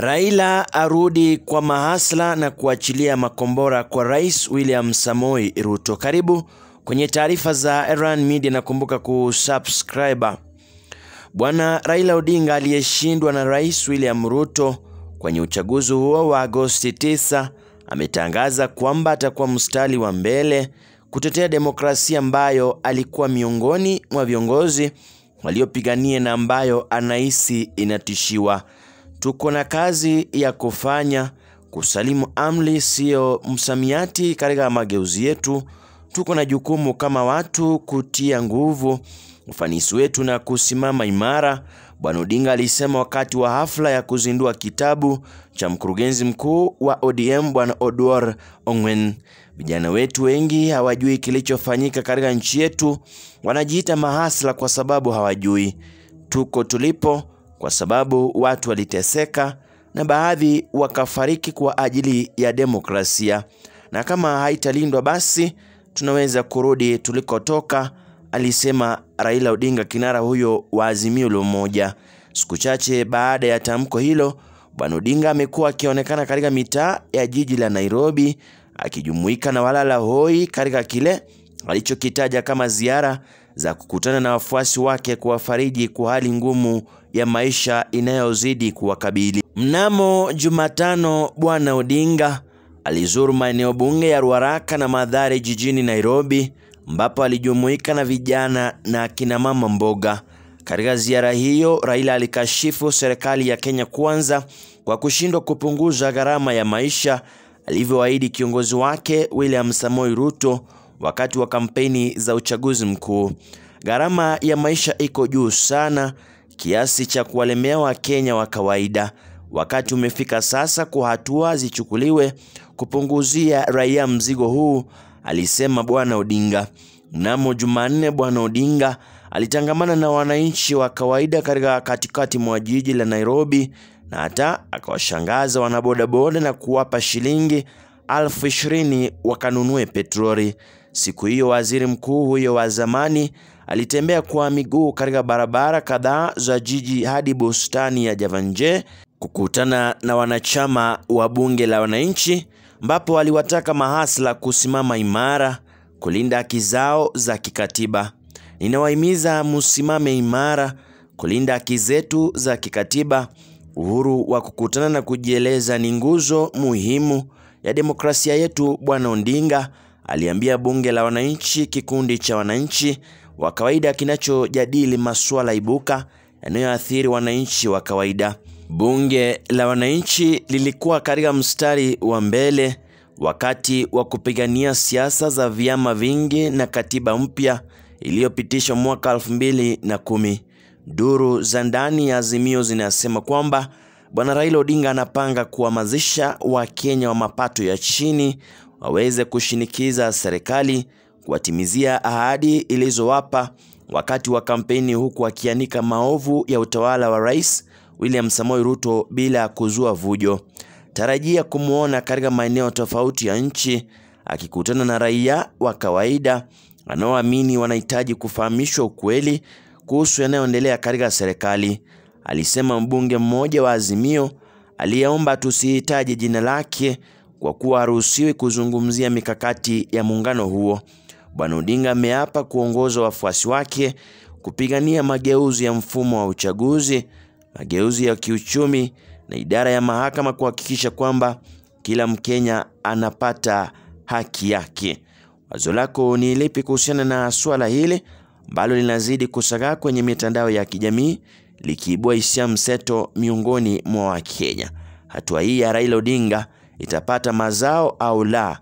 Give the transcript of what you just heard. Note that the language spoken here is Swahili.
Raila arudi kwa mahasla na kuachilia makombora kwa Rais William Samoi Ruto. Karibu kwenye taarifa za Iran Media na kumbuka kusubscribe. Bwana Raila Odinga aliyeshindwa na Rais William Ruto kwenye uchaguzi huo wa Agosti 9 ametangaza kwamba atakuwa mstari wa mbele kutetea demokrasia ambayo alikuwa miongoni mwa viongozi waliopigania na ambayo anahisi inatishiwa tuko na kazi ya kufanya. Kusalimu amri siyo msamiati katika mageuzi yetu. Tuko na jukumu kama watu kutia nguvu ufanisi wetu na kusimama imara. Bwana Odinga alisema wakati wa hafla ya kuzindua kitabu cha mkurugenzi mkuu wa ODM Bwana Odwar Ongwen. Vijana wetu wengi hawajui kilichofanyika katika nchi yetu, wanajiita mahasla kwa sababu hawajui tuko tulipo kwa sababu watu waliteseka na baadhi wakafariki kwa ajili ya demokrasia, na kama haitalindwa basi tunaweza kurudi tulikotoka, alisema Raila Odinga, kinara huyo wa Azimio la Umoja. Siku chache baada ya tamko hilo, Bwana Odinga amekuwa akionekana katika mitaa ya jiji la Nairobi akijumuika na walala hoi katika kile alichokitaja kama ziara za kukutana na wafuasi wake kuwafariji kwa hali ngumu ya maisha inayozidi kuwakabili. Mnamo Jumatano, Bwana Odinga alizuru maeneo bunge ya Ruaraka na Mathare jijini Nairobi, ambapo alijumuika na vijana na akina mama mboga. Katika ziara hiyo, Raila alikashifu serikali ya Kenya Kwanza kwa kushindwa kupunguza gharama ya maisha alivyoahidi kiongozi wake William Samoei Ruto wakati wa kampeni za uchaguzi mkuu. Gharama ya maisha iko juu sana kiasi cha kuwalemea Wakenya wa kawaida. Wakati umefika sasa kwa hatua zichukuliwe kupunguzia raia mzigo huu, alisema Bwana Odinga. Mnamo Jumanne, Bwana Odinga alitangamana na wananchi wa kawaida katika katikati mwa jiji la Nairobi na hata akawashangaza wanabodaboda na kuwapa shilingi elfu ishirini wakanunue petroli. Siku hiyo waziri mkuu huyo wa zamani Alitembea kwa miguu katika barabara kadhaa za jiji hadi bustani ya Javanje kukutana na wanachama wa bunge la wananchi, ambapo aliwataka mahasla kusimama imara kulinda haki zao za kikatiba. Ninawahimiza msimame imara kulinda haki zetu za kikatiba. Uhuru wa kukutana na kujieleza ni nguzo muhimu ya demokrasia yetu, Bwana Ondinga aliambia bunge la wananchi, kikundi cha wananchi wa kawaida kinachojadili masuala ibuka yanayoathiri wananchi wa kawaida. Bunge la Wananchi lilikuwa katika mstari wa mbele wakati wa kupigania siasa za vyama vingi na katiba mpya iliyopitishwa mwaka 2010. Duru za ndani ya Azimio zinasema kwamba Bwana Raila Odinga anapanga kuhamazisha Wakenya wa mapato ya chini waweze kushinikiza serikali kuwatimizia ahadi ilizowapa wakati wa kampeni, huku akianika maovu ya utawala wa Rais William Samoei Ruto bila kuzua vujo. Tarajia kumwona katika maeneo tofauti ya nchi akikutana na raia wa kawaida anaoamini wanahitaji kufahamishwa ukweli kuhusu yanayoendelea katika serikali, alisema mbunge mmoja wa Azimio aliyeomba tusihitaji jina lake kwa kuwa haruhusiwi kuzungumzia mikakati ya muungano huo. Bwana Odinga ameapa kuongoza wafuasi wake kupigania mageuzi ya mfumo wa uchaguzi, mageuzi ya kiuchumi na idara ya mahakama kuhakikisha kwamba kila Mkenya anapata haki yake. Wazo lako ni lipi kuhusiana na suala hili ambalo linazidi kusagaa kwenye mitandao ya kijamii likiibua hisia mseto miongoni mwa Wakenya? Hatua hii ya Raila Odinga itapata mazao au la?